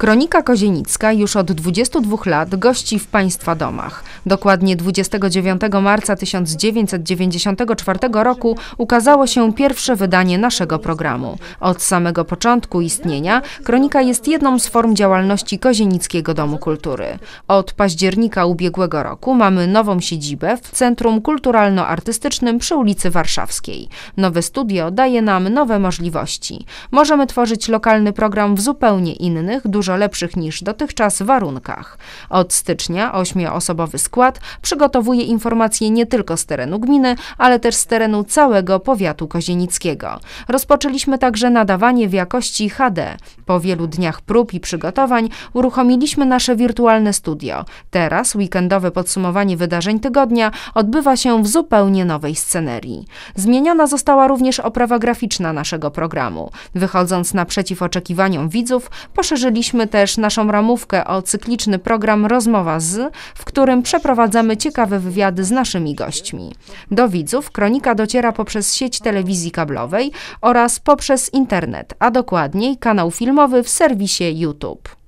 Kronika Kozienicka już od 22 lat gości w Państwa domach. Dokładnie 29 marca 1994 roku ukazało się pierwsze wydanie naszego programu. Od samego początku istnienia Kronika jest jedną z form działalności Kozienickiego Domu Kultury. Od października ubiegłego roku mamy nową siedzibę w Centrum Kulturalno-Artystycznym przy ulicy Warszawskiej. Nowe studio daje nam nowe możliwości. Możemy tworzyć lokalny program w zupełnie innych, dużo dużo lepszych niż dotychczas warunkach. Od stycznia ośmioosobowy skład przygotowuje informacje nie tylko z terenu gminy, ale też z terenu całego powiatu kozienickiego. Rozpoczęliśmy także nadawanie w jakości HD. Po wielu dniach prób i przygotowań uruchomiliśmy nasze wirtualne studio. Teraz weekendowe podsumowanie wydarzeń tygodnia odbywa się w zupełnie nowej scenerii. Zmieniona została również oprawa graficzna naszego programu. Wychodząc naprzeciw oczekiwaniom widzów, poszerzyliśmy Rozszerzyliśmy też naszą ramówkę o cykliczny program Rozmowa z, w którym przeprowadzamy ciekawe wywiady z naszymi gośćmi. Do widzów kronika dociera poprzez sieć telewizji kablowej oraz poprzez internet, a dokładniej kanał filmowy w serwisie YouTube.